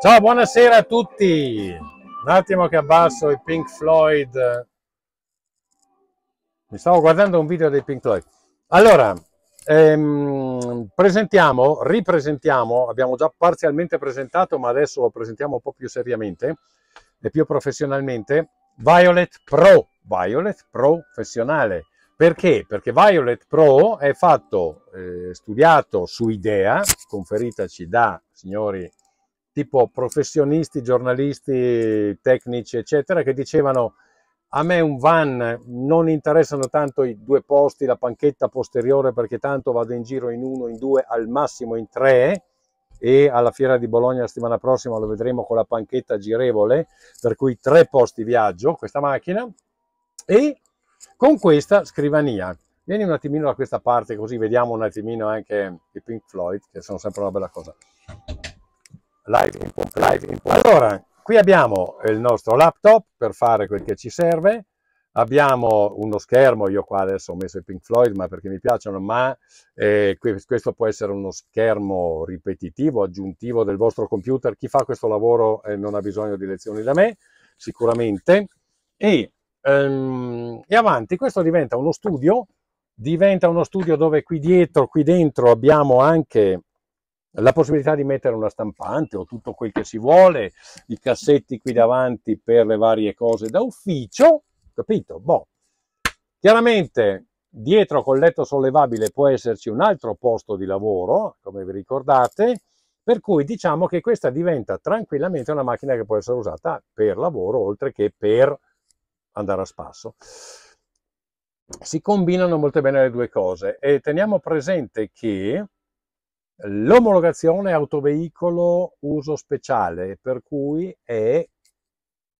Ciao, buonasera a tutti. Un attimo che abbasso i Pink Floyd. Mi stavo guardando un video dei Pink Floyd. Allora, ehm, presentiamo, ripresentiamo, abbiamo già parzialmente presentato, ma adesso lo presentiamo un po' più seriamente e più professionalmente, Violet Pro, Violet professionale perché? Perché Violet Pro è fatto, eh, studiato su idea, conferitaci da signori tipo professionisti, giornalisti, tecnici, eccetera, che dicevano a me un van non interessano tanto i due posti, la panchetta posteriore, perché tanto vado in giro in uno, in due, al massimo in tre, e alla fiera di Bologna la settimana prossima lo vedremo con la panchetta girevole, per cui tre posti viaggio questa macchina, e con questa scrivania. Vieni un attimino da questa parte così vediamo un attimino anche i Pink Floyd, che sono sempre una bella cosa. Live input, live input. Allora, qui abbiamo il nostro laptop per fare quel che ci serve. Abbiamo uno schermo, io qua adesso ho messo i Pink Floyd, ma perché mi piacciono, ma eh, questo può essere uno schermo ripetitivo, aggiuntivo del vostro computer. Chi fa questo lavoro eh, non ha bisogno di lezioni da me, sicuramente. E ehm, e avanti questo diventa uno studio, diventa uno studio dove qui dietro, qui dentro abbiamo anche la possibilità di mettere una stampante o tutto quel che si vuole, i cassetti qui davanti per le varie cose da ufficio, capito? Boh. Chiaramente dietro col letto sollevabile può esserci un altro posto di lavoro, come vi ricordate, per cui diciamo che questa diventa tranquillamente una macchina che può essere usata per lavoro oltre che per andare a spasso. Si combinano molto bene le due cose e teniamo presente che l'omologazione autoveicolo uso speciale, per cui è,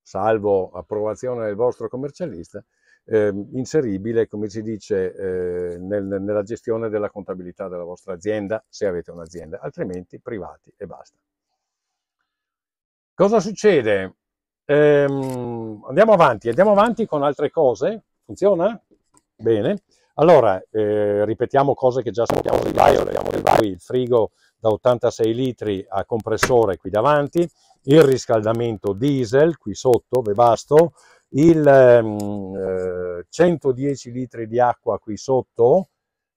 salvo approvazione del vostro commercialista, eh, inseribile, come si dice, eh, nel, nella gestione della contabilità della vostra azienda, se avete un'azienda, altrimenti privati e basta. Cosa succede? Ehm, andiamo avanti, andiamo avanti con altre cose. Funziona? Bene. Allora, eh, ripetiamo cose che già sappiamo di Biole. Il frigo da 86 litri a compressore qui davanti, il riscaldamento diesel qui sotto, Vebasto, il ehm, eh, 110 litri di acqua qui sotto,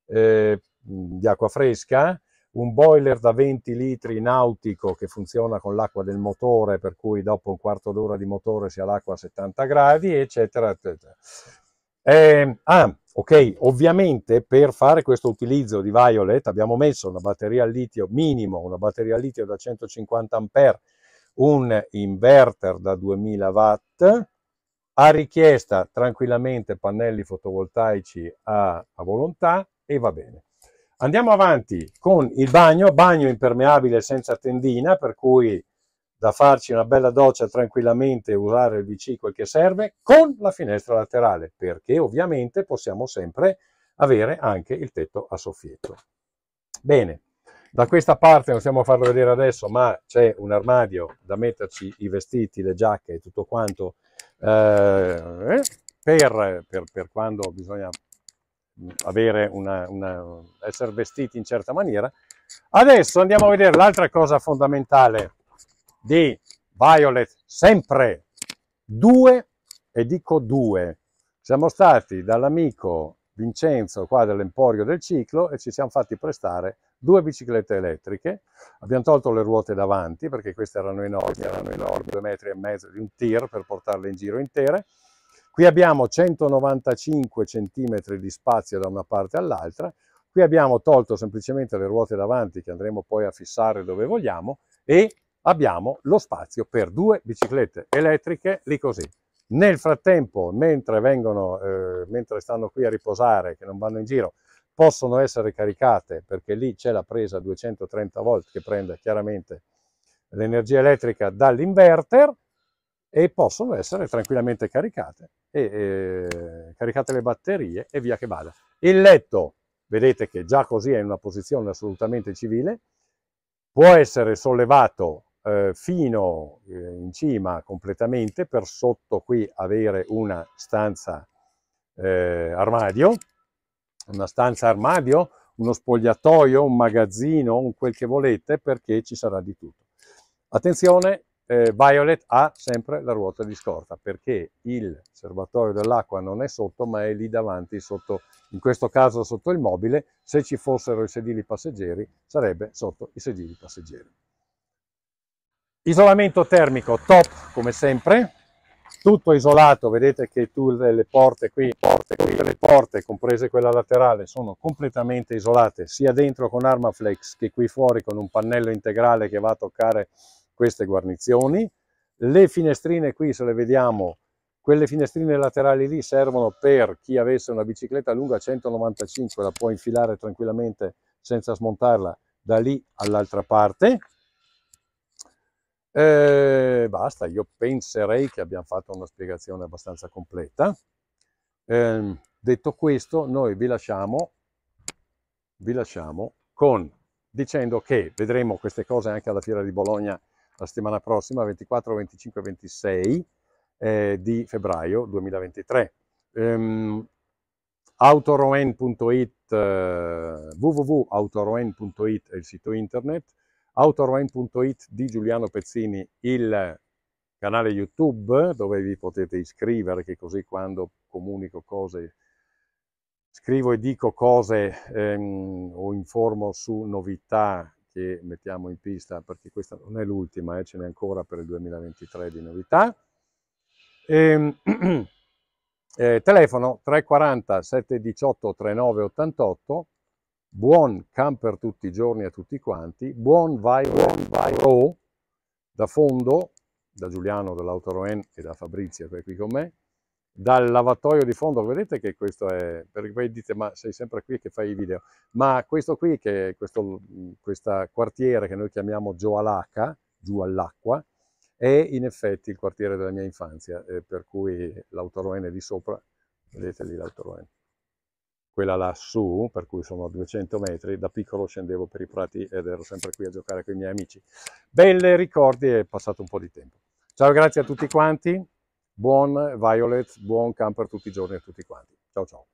eh, di acqua fresca, un boiler da 20 litri nautico che funziona con l'acqua del motore, per cui dopo un quarto d'ora di motore si ha l'acqua a 70 gradi, eccetera, eccetera. Eh, ah, ok, ovviamente per fare questo utilizzo di Violet abbiamo messo una batteria a litio minimo, una batteria a litio da 150 A, un inverter da 2000 watt, a richiesta tranquillamente pannelli fotovoltaici a, a volontà e va bene. Andiamo avanti con il bagno, bagno impermeabile senza tendina, per cui da farci una bella doccia tranquillamente usare il VC quel che serve, con la finestra laterale, perché ovviamente possiamo sempre avere anche il tetto a soffietto. Bene, da questa parte non stiamo a farlo vedere adesso, ma c'è un armadio da metterci i vestiti, le giacche e tutto quanto eh, eh per, per, per quando bisogna una, una, essere vestiti in certa maniera. Adesso andiamo a vedere l'altra cosa fondamentale di Violet, sempre due, e dico due, siamo stati dall'amico Vincenzo qua dell'Emporio del Ciclo e ci siamo fatti prestare due biciclette elettriche, abbiamo tolto le ruote davanti perché queste erano enormi, erano enormi, due metri e mezzo di un tir per portarle in giro intere, Qui abbiamo 195 cm di spazio da una parte all'altra, qui abbiamo tolto semplicemente le ruote davanti che andremo poi a fissare dove vogliamo e abbiamo lo spazio per due biciclette elettriche lì così. Nel frattempo, mentre, vengono, eh, mentre stanno qui a riposare, che non vanno in giro, possono essere caricate perché lì c'è la presa 230 volt che prende chiaramente l'energia elettrica dall'inverter e possono essere tranquillamente caricate e eh, caricate le batterie e via che vada. Il letto, vedete che già così è in una posizione assolutamente civile, può essere sollevato eh, fino eh, in cima completamente per sotto qui avere una stanza eh, armadio, una stanza armadio, uno spogliatoio, un magazzino, un quel che volete perché ci sarà di tutto. Attenzione, eh, Violet ha sempre la ruota di scorta perché il serbatoio dell'acqua non è sotto ma è lì davanti, sotto, in questo caso sotto il mobile, se ci fossero i sedili passeggeri sarebbe sotto i sedili passeggeri. Isolamento termico top come sempre, tutto isolato, vedete che tutte le porte qui, porte, qui, le porte comprese quella laterale sono completamente isolate sia dentro con Armaflex che qui fuori con un pannello integrale che va a toccare queste guarnizioni. Le finestrine qui, se le vediamo, quelle finestrine laterali lì servono per chi avesse una bicicletta lunga 195, la può infilare tranquillamente senza smontarla da lì all'altra parte. Eh, basta, io penserei che abbiamo fatto una spiegazione abbastanza completa. Eh, detto questo, noi vi lasciamo, vi lasciamo con, dicendo che vedremo queste cose anche alla Fiera di Bologna la settimana prossima, 24, 25 26 eh, di febbraio 2023. Um, autoroen.it, eh, www.autoroen.it è il sito internet, autoroen.it di Giuliano Pezzini il canale YouTube dove vi potete iscrivere, che così quando comunico cose, scrivo e dico cose ehm, o informo su novità che mettiamo in pista perché questa non è l'ultima, eh, ce n'è ancora per il 2023 di novità. E, ehm, eh, telefono 340 718 3988, buon camper tutti i giorni a tutti quanti, buon vai, buon vai, pro, oh. da fondo, da Giuliano dell'Autoroen e da Fabrizio che è qui con me, dal lavatoio di fondo, vedete che questo è, perché voi dite ma sei sempre qui che fai i video, ma questo qui che è questo mhmm, quartiere che noi chiamiamo Joalaca, giù all'acqua, è in effetti il quartiere della mia infanzia, eh, per cui l'Autoroene di sopra, vedete lì l'Autoroene, quella lassù, per cui sono a 200 metri, da piccolo scendevo per i prati ed ero sempre qui a giocare con i miei amici. Belle ricordi, è passato un po' di tempo. Ciao, grazie a tutti quanti buon Violet, buon camper tutti i giorni a tutti quanti. Ciao ciao.